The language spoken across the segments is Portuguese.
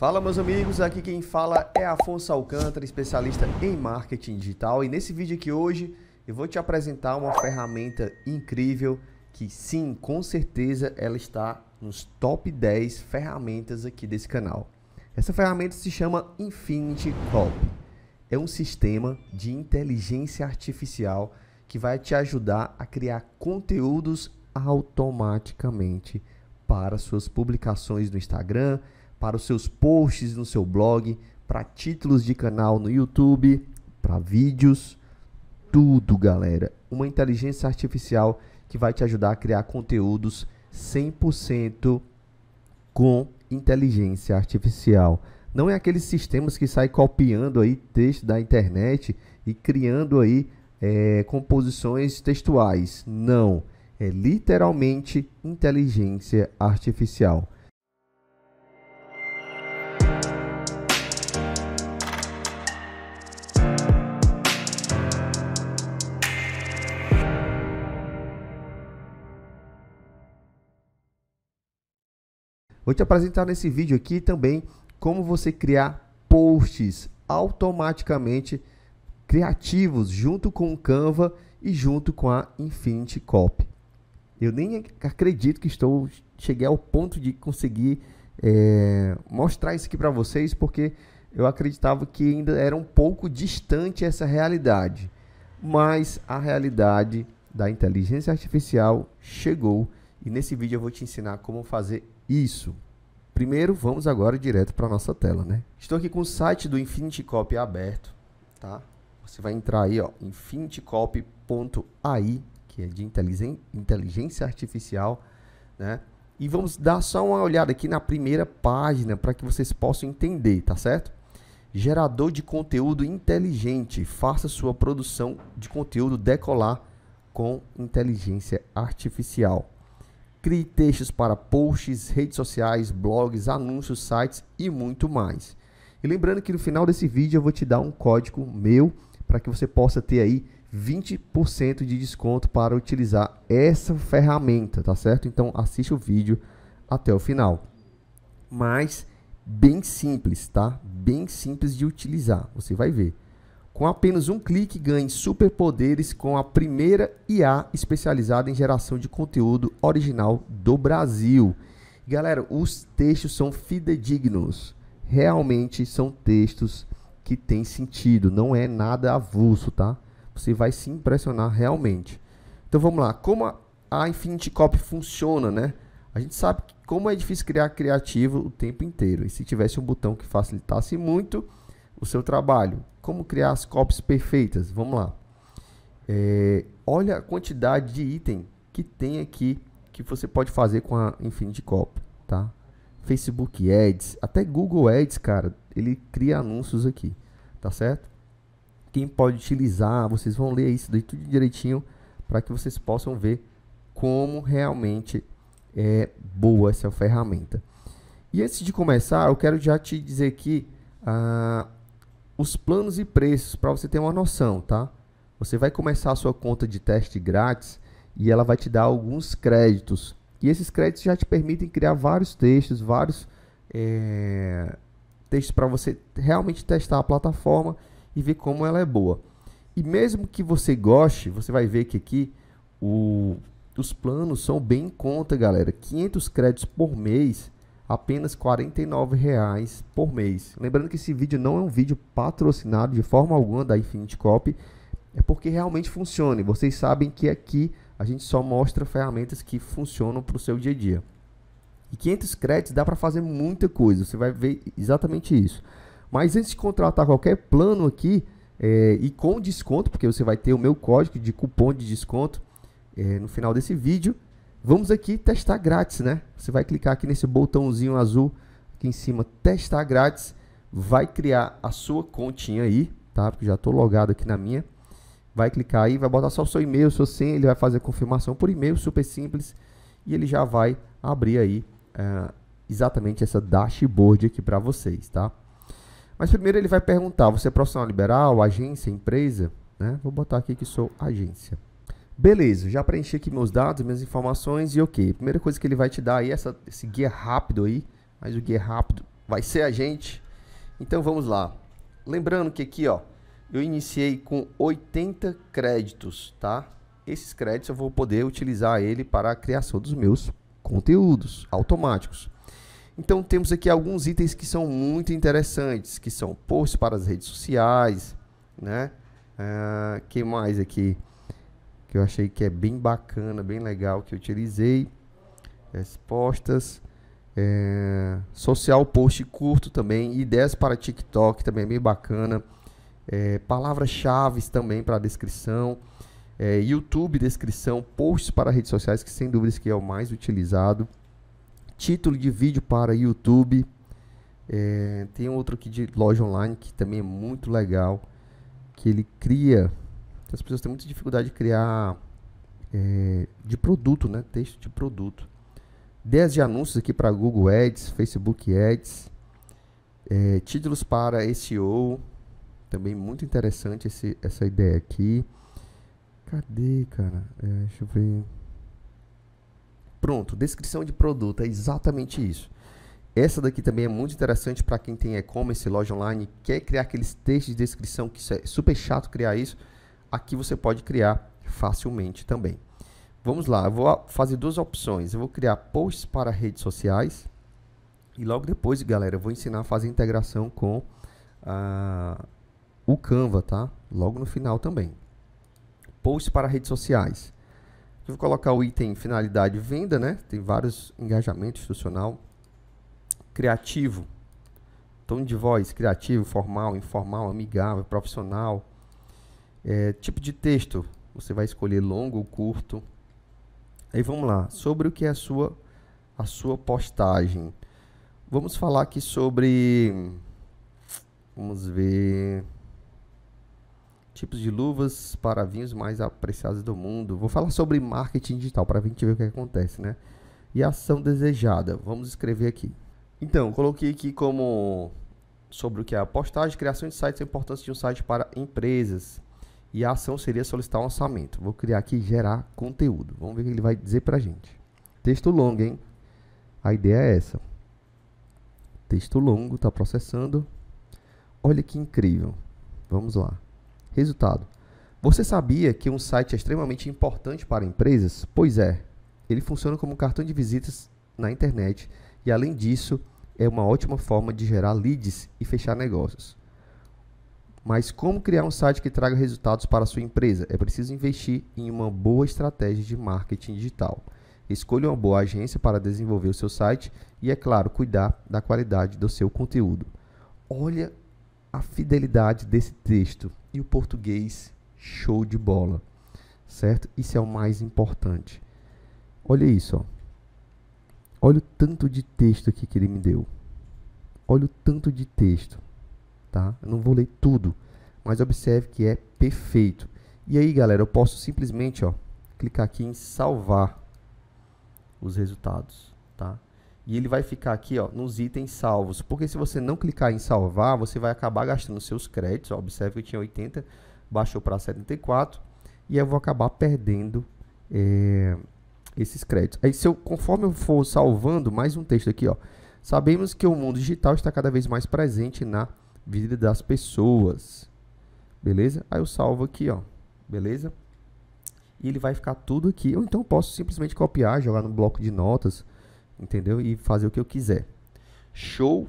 Fala meus amigos, aqui quem fala é Afonso Alcântara, especialista em marketing digital e nesse vídeo aqui hoje eu vou te apresentar uma ferramenta incrível que sim, com certeza ela está nos top 10 ferramentas aqui desse canal. Essa ferramenta se chama Infinity Copy. É um sistema de inteligência artificial que vai te ajudar a criar conteúdos automaticamente para suas publicações no Instagram, para os seus posts no seu blog, para títulos de canal no YouTube, para vídeos, tudo, galera. Uma inteligência artificial que vai te ajudar a criar conteúdos 100% com inteligência artificial. Não é aqueles sistemas que saem copiando aí texto da internet e criando aí é, composições textuais. Não. É literalmente inteligência artificial. Vou te apresentar nesse vídeo aqui também como você criar posts automaticamente criativos junto com o Canva e junto com a Infinity Copy. Eu nem acredito que estou cheguei ao ponto de conseguir é, mostrar isso aqui para vocês, porque eu acreditava que ainda era um pouco distante essa realidade. Mas a realidade da inteligência artificial chegou e nesse vídeo eu vou te ensinar como fazer isso. Primeiro, vamos agora direto para a nossa tela, né? Estou aqui com o site do Infinity Copy aberto, tá? Você vai entrar aí, ó, infinitycopy.ai, que é de inteligência artificial, né? E vamos dar só uma olhada aqui na primeira página para que vocês possam entender, tá certo? Gerador de conteúdo inteligente. Faça sua produção de conteúdo decolar com inteligência artificial. Crie textos para posts, redes sociais, blogs, anúncios, sites e muito mais. E lembrando que no final desse vídeo eu vou te dar um código meu para que você possa ter aí 20% de desconto para utilizar essa ferramenta, tá certo? Então assiste o vídeo até o final. Mas bem simples, tá? Bem simples de utilizar, você vai ver. Com apenas um clique, ganhe superpoderes com a primeira IA especializada em geração de conteúdo original do Brasil. Galera, os textos são fidedignos. Realmente são textos que têm sentido, não é nada avulso, tá? Você vai se impressionar realmente. Então vamos lá, como a Infinity Copy funciona, né? A gente sabe como é difícil criar criativo o tempo inteiro. E se tivesse um botão que facilitasse muito, o seu trabalho. Como criar as copies perfeitas? Vamos lá. É, olha a quantidade de item que tem aqui que você pode fazer com a Infinity Copy, tá? Facebook Ads, até Google Ads, cara, ele cria anúncios aqui, tá certo? Quem pode utilizar, vocês vão ler isso daí tudo direitinho para que vocês possam ver como realmente é boa essa ferramenta. E antes de começar, eu quero já te dizer aqui ah, os planos e preços para você ter uma noção, tá? Você vai começar a sua conta de teste grátis e ela vai te dar alguns créditos. E esses créditos já te permitem criar vários textos, vários é, textos para você realmente testar a plataforma e ver como ela é boa. E mesmo que você goste, você vai ver que aqui o, os planos são bem em conta, galera. 500 créditos por mês apenas R$ 49 por mês. Lembrando que esse vídeo não é um vídeo patrocinado de forma alguma da Infinity Copy, é porque realmente funciona. E vocês sabem que aqui a gente só mostra ferramentas que funcionam para o seu dia a dia. E 500 créditos dá para fazer muita coisa, você vai ver exatamente isso. Mas antes de contratar qualquer plano aqui, é, e com desconto, porque você vai ter o meu código de cupom de desconto é, no final desse vídeo, Vamos aqui testar grátis, né? Você vai clicar aqui nesse botãozinho azul aqui em cima, testar grátis, vai criar a sua continha aí, tá? Porque já estou logado aqui na minha. Vai clicar aí, vai botar só o seu e-mail, seu senha, ele vai fazer a confirmação por e-mail, super simples, e ele já vai abrir aí é, exatamente essa dashboard aqui para vocês, tá? Mas primeiro ele vai perguntar, você é profissional liberal, agência, empresa? Né? Vou botar aqui que sou agência. Beleza, já preenchi aqui meus dados, minhas informações e ok. Primeira coisa que ele vai te dar aí é essa, esse guia rápido aí, mas o guia rápido vai ser a gente. Então vamos lá. Lembrando que aqui, ó, eu iniciei com 80 créditos, tá? Esses créditos eu vou poder utilizar ele para a criação dos meus conteúdos automáticos. Então temos aqui alguns itens que são muito interessantes, que são posts para as redes sociais, né? Uh, que mais aqui? que eu achei que é bem bacana, bem legal, que eu utilizei. Respostas. É, social post curto também. Ideias para TikTok também é bem bacana. É, Palavras-chave também para descrição. É, YouTube, descrição, posts para redes sociais, que sem dúvidas que é o mais utilizado. Título de vídeo para YouTube. É, tem outro aqui de loja online que também é muito legal, que ele cria as pessoas têm muita dificuldade de criar é, de produto, né? Texto de produto. Ideias de anúncios aqui para Google Ads, Facebook Ads, é, títulos para SEO, também muito interessante esse, essa ideia aqui. Cadê, cara? É, deixa eu ver. Pronto, descrição de produto, é exatamente isso. Essa daqui também é muito interessante para quem tem e-commerce, loja online, quer criar aqueles textos de descrição, que é super chato criar isso, aqui você pode criar facilmente também. Vamos lá, eu vou fazer duas opções. Eu vou criar posts para redes sociais e logo depois, galera, eu vou ensinar a fazer integração com o Canva, tá? Logo no final também. Posts para redes sociais. Eu vou colocar o item finalidade venda, né? Tem vários engajamentos institucional. Criativo. Tom de voz, criativo, formal, informal, amigável, profissional, é, tipo de texto, você vai escolher longo ou curto. Aí vamos lá, sobre o que é a sua, a sua postagem. Vamos falar aqui sobre. Vamos ver. Tipos de luvas para vinhos mais apreciados do mundo. Vou falar sobre marketing digital para a gente ver o que acontece, né? E ação desejada. Vamos escrever aqui. Então, coloquei aqui como sobre o que é a postagem, criação de sites, a importância de um site para empresas. E a ação seria solicitar um orçamento. Vou criar aqui gerar conteúdo. Vamos ver o que ele vai dizer para a gente. Texto longo, hein? A ideia é essa. Texto longo, está processando. Olha que incrível. Vamos lá. Resultado. Você sabia que um site é extremamente importante para empresas? Pois é. Ele funciona como um cartão de visitas na internet e, além disso, é uma ótima forma de gerar leads e fechar negócios. Mas como criar um site que traga resultados para a sua empresa? É preciso investir em uma boa estratégia de marketing digital. Escolha uma boa agência para desenvolver o seu site e, é claro, cuidar da qualidade do seu conteúdo. Olha a fidelidade desse texto e o português show de bola, certo? Isso é o mais importante. Olha isso, ó. olha o tanto de texto aqui que ele me deu. Olha o tanto de texto tá? Eu não vou ler tudo, mas observe que é perfeito. E aí, galera, eu posso simplesmente, ó, clicar aqui em salvar os resultados, tá? E ele vai ficar aqui, ó, nos itens salvos. Porque se você não clicar em salvar, você vai acabar gastando seus créditos. Ó, observe que eu tinha 80, baixou para 74. E eu vou acabar perdendo é, esses créditos. Aí, se eu, conforme eu for salvando, mais um texto aqui, ó. Sabemos que o mundo digital está cada vez mais presente na vida das pessoas. Beleza? Aí eu salvo aqui, ó. Beleza? E ele vai ficar tudo aqui. Ou então eu posso simplesmente copiar, jogar no bloco de notas, entendeu? E fazer o que eu quiser. Show?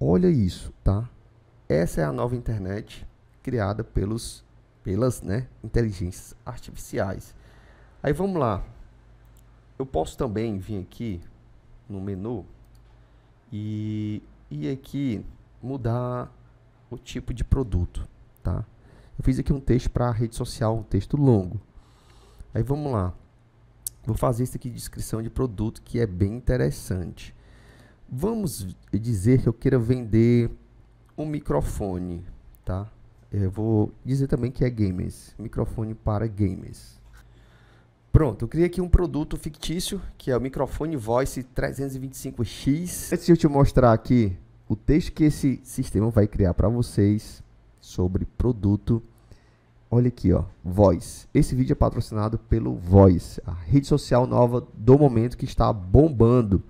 Olha isso, tá? Essa é a nova internet criada pelos pelas, né, inteligências artificiais. Aí vamos lá. Eu posso também vir aqui no menu e e aqui mudar o tipo de produto, tá? Eu fiz aqui um texto para a rede social, um texto longo. Aí vamos lá. Vou fazer isso aqui de descrição de produto que é bem interessante. Vamos dizer que eu queira vender um microfone, tá? Eu vou dizer também que é gamers, microfone para gamers. Pronto, eu criei aqui um produto fictício, que é o microfone Voice 325X. Deixa eu te mostrar aqui o texto que esse sistema vai criar para vocês sobre produto. Olha aqui, ó, Voice. Esse vídeo é patrocinado pelo Voice, a rede social nova do momento que está bombando.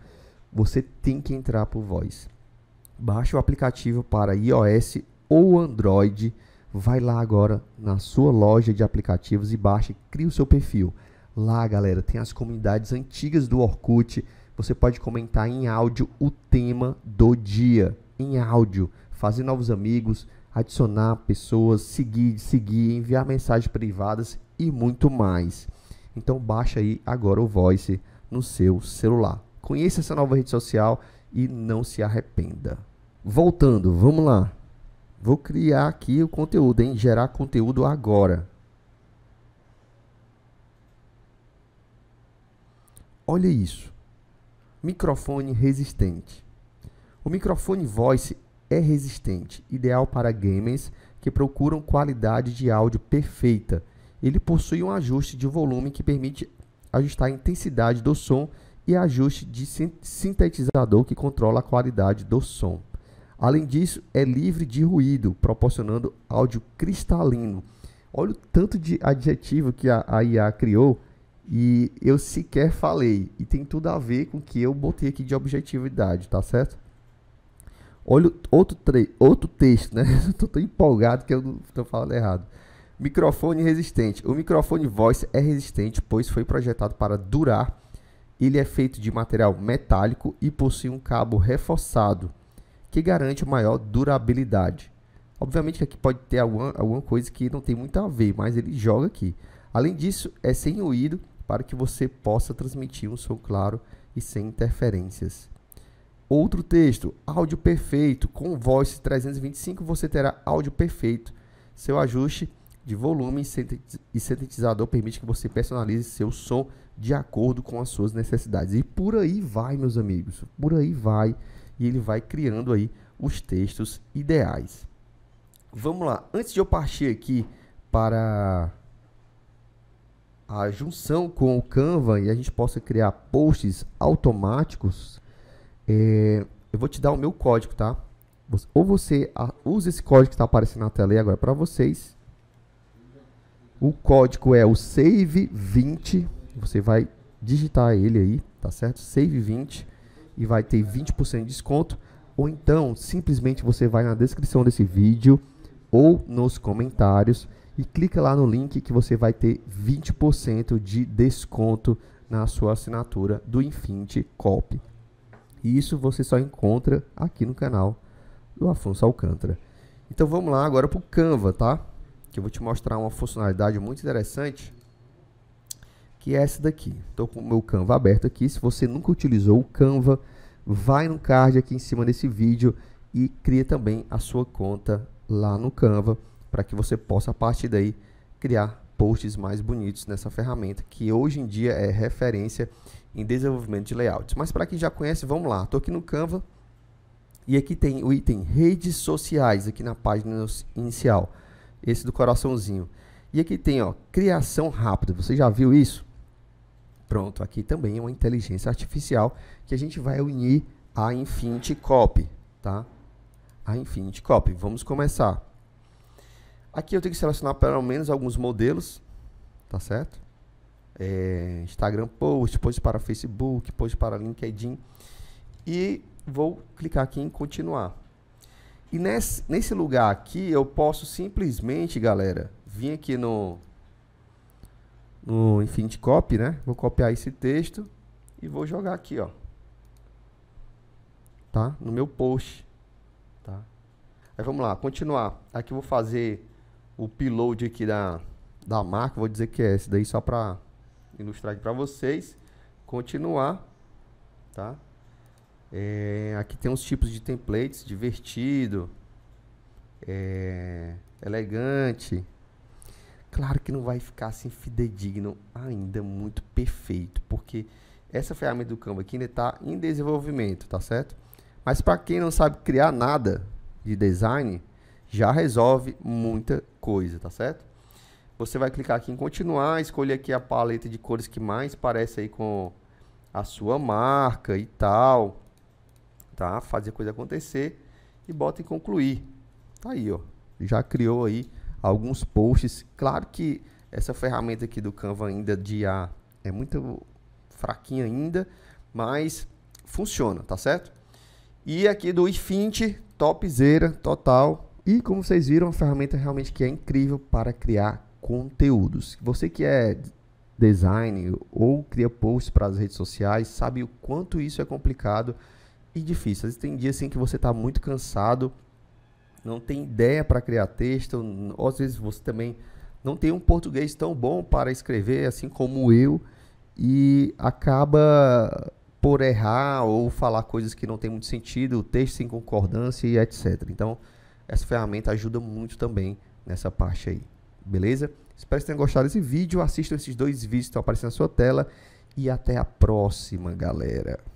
Você tem que entrar pro Voice. Baixe o aplicativo para iOS ou Android. Vai lá agora na sua loja de aplicativos e baixe, cria o seu perfil. Lá, galera, tem as comunidades antigas do Orkut, você pode comentar em áudio o tema do dia, em áudio, fazer novos amigos, adicionar pessoas, seguir, seguir, enviar mensagens privadas e muito mais. Então baixa aí agora o Voice no seu celular. Conheça essa nova rede social e não se arrependa. Voltando, vamos lá. Vou criar aqui o conteúdo, hein? Gerar conteúdo agora. Olha isso. Microfone resistente. O microfone Voice é resistente, ideal para gamers que procuram qualidade de áudio perfeita. Ele possui um ajuste de volume que permite ajustar a intensidade do som e ajuste de sintetizador que controla a qualidade do som. Além disso, é livre de ruído, proporcionando áudio cristalino. Olha o tanto de adjetivo que a, IA criou e eu sequer falei. E tem tudo a ver com o que eu botei aqui de objetividade, tá certo? Olha outro, outro texto, né? Eu tô tão empolgado que eu estou tô falando errado. Microfone resistente. O microfone voice é resistente, pois foi projetado para durar. Ele é feito de material metálico e possui um cabo reforçado, que garante maior durabilidade. Obviamente que aqui pode ter alguma, alguma coisa que não tem muito a ver, mas ele joga aqui. Além disso, é sem ruído para que você possa transmitir um som claro e sem interferências. Outro texto, áudio perfeito. Com Voice 325 você terá áudio perfeito. Seu ajuste de volume e sintetizador permite que você personalize seu som de acordo com as suas necessidades. E por aí vai, meus amigos. Por aí vai. E ele vai criando aí os textos ideais. Vamos lá. Antes de eu partir aqui para a junção com o Canva e a gente possa criar posts automáticos, é, eu vou te dar o meu código, tá? Ou você ah, usa esse código que está aparecendo na tela aí agora para vocês. O código é o SAVE20. Você vai digitar ele aí, tá certo? SAVE20 e vai ter 20% de desconto. Ou então, simplesmente você vai na descrição desse vídeo ou nos comentários e clica lá no link que você vai ter 20% de desconto na sua assinatura do Infinity Copy. E isso você só encontra aqui no canal do Afonso Alcântara. Então vamos lá agora para o Canva, tá? Que eu vou te mostrar uma funcionalidade muito interessante, que é essa daqui. Estou com o meu Canva aberto aqui. Se você nunca utilizou o Canva, vai no card aqui em cima desse vídeo e cria também a sua conta lá no Canva para que você possa, a partir daí, criar posts mais bonitos nessa ferramenta, que hoje em dia é referência em desenvolvimento de layouts. Mas para quem já conhece, vamos lá. Estou aqui no Canva e aqui tem o item redes sociais, aqui na página inicial, esse do coraçãozinho. E aqui tem, ó, criação rápida. Você já viu isso? Pronto, aqui também é uma inteligência artificial que a gente vai unir a Infinity Copy, tá? A Infinity Copy. Vamos começar. Aqui eu tenho que selecionar pelo menos alguns modelos, tá certo? É, Instagram Post, Post para Facebook, Post para LinkedIn. E vou clicar aqui em continuar. E nesse, nesse lugar aqui eu posso simplesmente, galera, vir aqui no, no Infinity Copy, né? Vou copiar esse texto e vou jogar aqui, ó. Tá? No meu post. Tá? Aí vamos lá, continuar. Aqui eu vou fazer o payload aqui da, da marca, vou dizer que é esse daí só para ilustrar aqui para vocês. Continuar, tá? É, aqui tem uns tipos de templates, divertido, é, elegante. Claro que não vai ficar assim fidedigno ainda muito perfeito, porque essa ferramenta do Canva aqui ainda está em desenvolvimento, tá certo? Mas para quem não sabe criar nada de design, já resolve muita coisa, tá certo? Você vai clicar aqui em continuar, escolher aqui a paleta de cores que mais parece aí com a sua marca e tal, tá? Fazer a coisa acontecer e bota em concluir. Tá aí, ó. Já criou aí alguns posts. Claro que essa ferramenta aqui do Canva ainda de A é muito fraquinha ainda, mas funciona, tá certo? E aqui do Infinity, topzera total, e como vocês viram, uma ferramenta realmente que é incrível para criar conteúdos. Você que é design ou cria posts para as redes sociais sabe o quanto isso é complicado e difícil. Às vezes tem dias assim que você está muito cansado, não tem ideia para criar texto, ou às vezes você também não tem um português tão bom para escrever, assim como eu, e acaba por errar ou falar coisas que não tem muito sentido, o texto sem concordância e etc. Então, essa ferramenta ajuda muito também nessa parte aí. Beleza? Espero que tenham gostado desse vídeo. Assistam esses dois vídeos que estão aparecendo na sua tela. E até a próxima, galera.